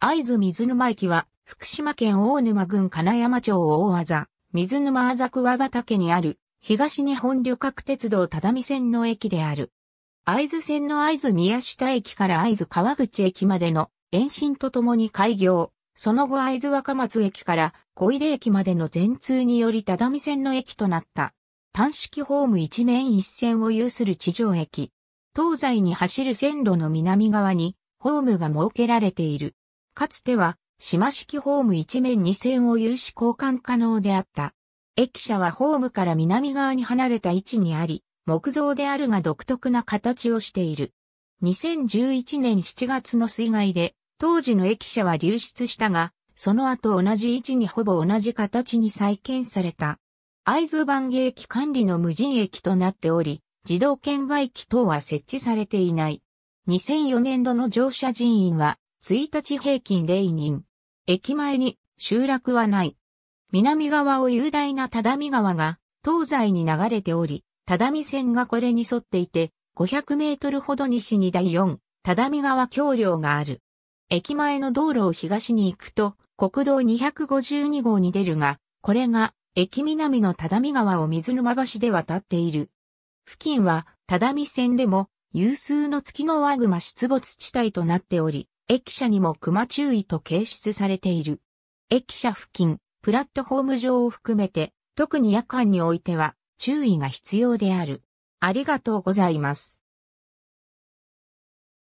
会津水沼駅は、福島県大沼郡金山町大和座、水沼あざ畑にある、東日本旅客鉄道只見線の駅である。会津線の会津宮下駅から会津川口駅までの延伸とともに開業。その後会津若松駅から小入駅までの全通により只見線の駅となった。単式ホーム一面一線を有する地上駅。東西に走る線路の南側にホームが設けられている。かつては、島式ホーム一面二線を有し交換可能であった。駅舎はホームから南側に離れた位置にあり、木造であるが独特な形をしている。2011年7月の水害で、当時の駅舎は流出したが、その後同じ位置にほぼ同じ形に再建された。会津番芸駅管理の無人駅となっており、自動券売機等は設置されていない。2004年度の乗車人員は1日平均0人。駅前に集落はない。南側を雄大な只見川が東西に流れており、只見線がこれに沿っていて、500メートルほど西に第4、只見川橋梁がある。駅前の道路を東に行くと、国道252号に出るが、これが駅南の只見川を水沼橋で渡っている。付近は只見線でも有数の月のワグマ出没地帯となっており、駅舎にも熊注意と掲出されている。駅舎付近、プラットホーム上を含めて、特に夜間においては注意が必要である。ありがとうございます。